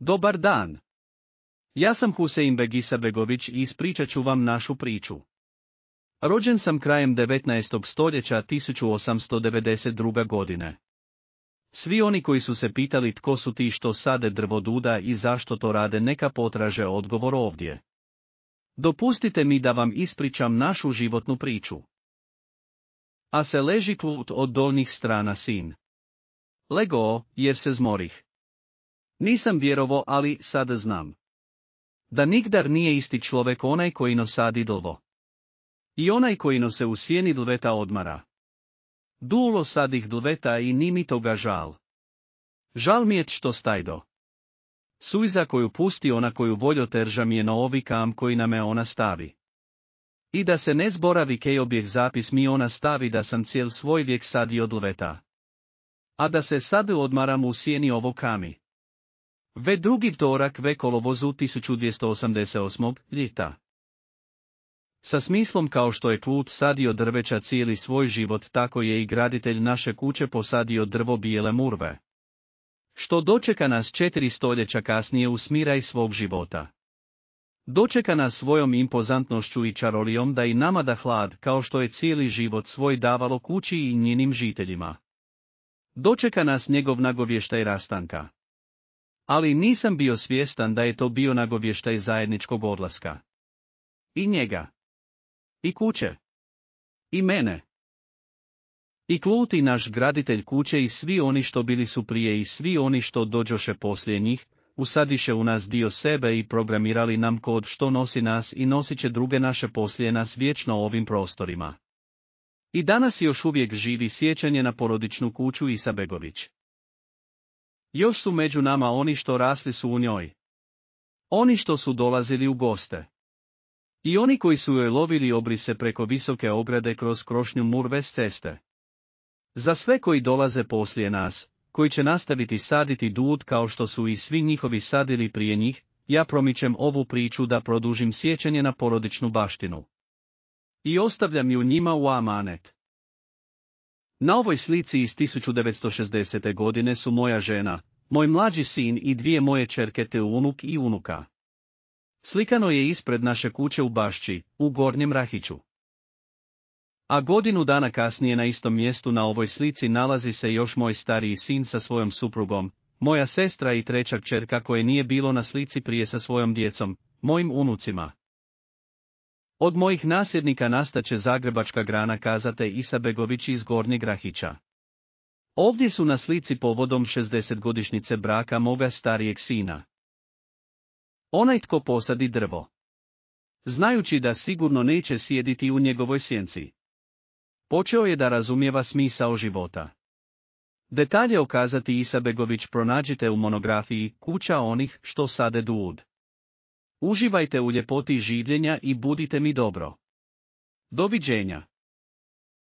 Dobar dan. Ja sam Husein Begisa i ispričat ću vam našu priču. Rođen sam krajem 19. stoljeća 1892. godine. Svi oni koji su se pitali tko su ti što sade drvo duda i zašto to rade neka potraže odgovor ovdje. Dopustite mi da vam ispričam našu životnu priču. A se leži klut od dolnih strana sin. Lego, jer se zmorih. Nisam vjerovo ali sada znam. Da nigdar nije isti človek onaj koji nosadi dlvo. I onaj koji nose u sjeni dlveta odmara. Dulo sadih dlveta i nimi toga žal. Žal mi je što stajdo. Suiza koju pusti ona koju voljo teržam je na ovi kam koji na me ona stavi. I da se ne zboravi kej objeh zapis mi ona stavi da sam cijel svoj vijek sadio dlveta. A da se sad odmaram u sjeni ovo kami. Ve drugi dorak ve kolovozu 1288. ljeta. Sa smislom kao što je put sadio drveća cijeli svoj život tako je i graditelj naše kuće posadio drvo bijele murve. Što dočeka nas četiri stoljeća kasnije u smiraj svog života. Dočeka nas svojom impozantnošću i čarolijom da i nama da hlad kao što je cijeli život svoj davalo kući i njenim žiteljima. Dočeka nas njegov nagovještaj rastanka. Ali nisam bio svjestan da je to bio nagovještaj zajedničkog odlaska. I njega. I kuće. I mene. I kluti naš graditelj kuće i svi oni što bili su prije i svi oni što dođoše poslije njih, usadiše u nas dio sebe i programirali nam kod što nosi nas i nosit će druge naše poslije nas vječno ovim prostorima. I danas još uvijek živi sjećanje na porodičnu kuću Isabegović. Još su među nama oni što rasli su u njoj. Oni što su dolazili u goste. I oni koji su joj lovili obrise preko visoke obrade kroz krošnju murve s ceste. Za sve koji dolaze poslije nas, koji će nastaviti saditi dud kao što su i svi njihovi sadili prije njih, ja promičem ovu priču da produžim sjećanje na porodičnu baštinu. I ostavljam ju njima u amanet. Na ovoj slici iz 1960. godine su moja žena, moj mlađi sin i dvije moje čerke te unuk i unuka. Slikano je ispred naše kuće u Bašći, u Gornjem Rahiću. A godinu dana kasnije na istom mjestu na ovoj slici nalazi se još moj stariji sin sa svojom suprugom, moja sestra i treća čerka koje nije bilo na slici prije sa svojom djecom, mojim unucima. Od mojih nasljednika nastaće zagrebačka grana kazate Isabegović iz Gornjeg Grahića. Ovdje su na slici povodom 60-godišnjice braka moga starijeg sina. Onaj tko posadi drvo. Znajući da sigurno neće sjediti u njegovoj sjenci. Počeo je da razumijeva smisao života. Detalje okazati Isabegović pronađite u monografiji Kuća onih što sade dud. Uživajte u ljepoti življenja i budite mi dobro. Doviđenja.